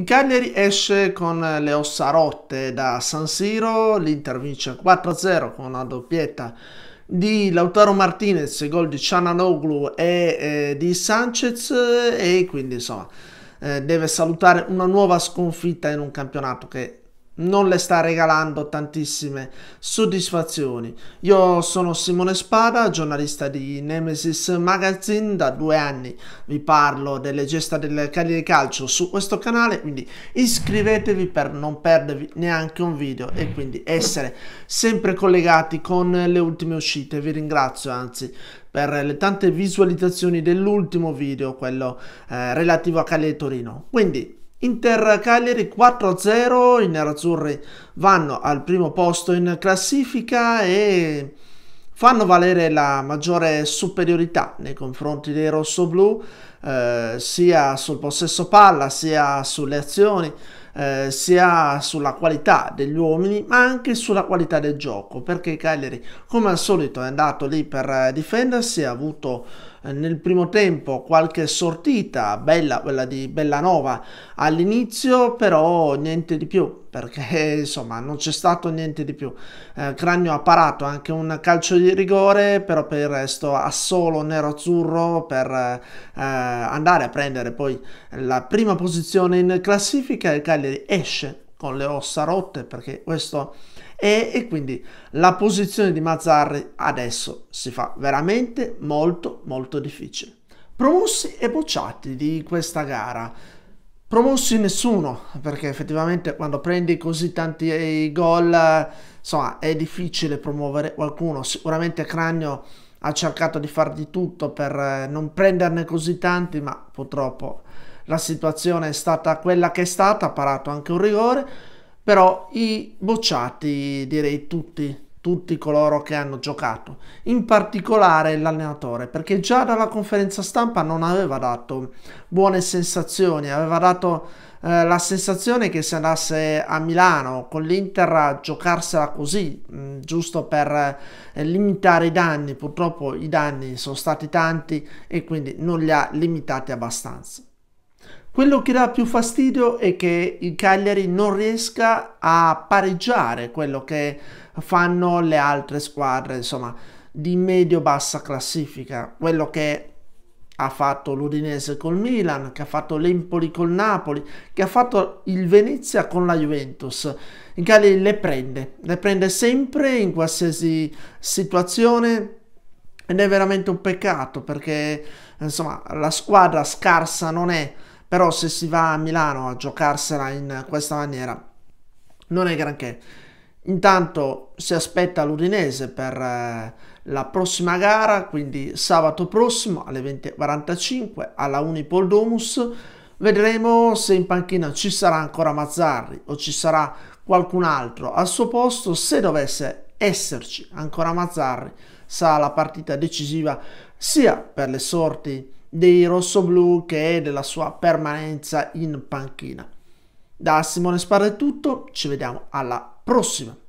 In Cagliari esce con le ossa rotte da San Siro, l'Inter vince 4-0 con una doppietta di Lautaro Martinez, gol di Ciananoglu e eh, di Sanchez e quindi insomma eh, deve salutare una nuova sconfitta in un campionato che non le sta regalando tantissime soddisfazioni. Io sono Simone Spada, giornalista di Nemesis Magazine, da due anni vi parlo delle gesta del calcio su questo canale, quindi iscrivetevi per non perdervi neanche un video e quindi essere sempre collegati con le ultime uscite. Vi ringrazio anzi per le tante visualizzazioni dell'ultimo video, quello eh, relativo a Cagliari Torino. Quindi Inter Cagliari 4-0, i nerazzurri vanno al primo posto in classifica e fanno valere la maggiore superiorità nei confronti dei rossoblù eh, sia sul possesso palla sia sulle azioni eh, sia sulla qualità degli uomini ma anche sulla qualità del gioco perché Cagliari come al solito è andato lì per eh, difendersi ha avuto eh, nel primo tempo qualche sortita bella quella di Bellanova all'inizio però niente di più perché insomma non c'è stato niente di più. Eh, Cragno ha parato anche un calcio di rigore, però per il resto ha solo nero-azzurro per eh, andare a prendere poi la prima posizione in classifica. Il Cagliari esce con le ossa rotte perché questo è e quindi la posizione di Mazzarri adesso si fa veramente molto molto difficile. Promossi e bocciati di questa gara promossi nessuno, perché effettivamente quando prendi così tanti eh, gol, insomma, è difficile promuovere qualcuno. Sicuramente Cragno ha cercato di far di tutto per eh, non prenderne così tanti, ma purtroppo la situazione è stata quella che è stata, ha parato anche un rigore, però i bocciati direi tutti tutti coloro che hanno giocato, in particolare l'allenatore, perché già dalla conferenza stampa non aveva dato buone sensazioni, aveva dato eh, la sensazione che se andasse a Milano con l'Inter a giocarsela così, mh, mm, giusto per eh, limitare i danni, purtroppo i danni sono stati tanti e quindi non li ha limitati abbastanza. Quello che dà più fastidio è che il Cagliari non riesca a pareggiare quello che fanno le altre squadre, insomma, di medio-bassa classifica. Quello che ha fatto l'Udinese col Milan, che ha fatto l'Empoli col Napoli, che ha fatto il Venezia con la Juventus. Il Cagliari le prende, le prende sempre in qualsiasi situazione ed è veramente un peccato perché insomma la squadra scarsa non è però se si va a Milano a giocarsela in questa maniera non è granché. Intanto si aspetta l'Udinese per eh, la prossima gara, quindi sabato prossimo alle 20.45 alla Unipol Domus. Vedremo se in panchina ci sarà ancora Mazzarri o ci sarà qualcun altro al suo posto. Se dovesse esserci ancora Mazzarri, sarà la partita decisiva sia per le sorti dei rossoblù che della sua permanenza in panchina. Da Simone Sparra è tutto, ci vediamo alla prossima!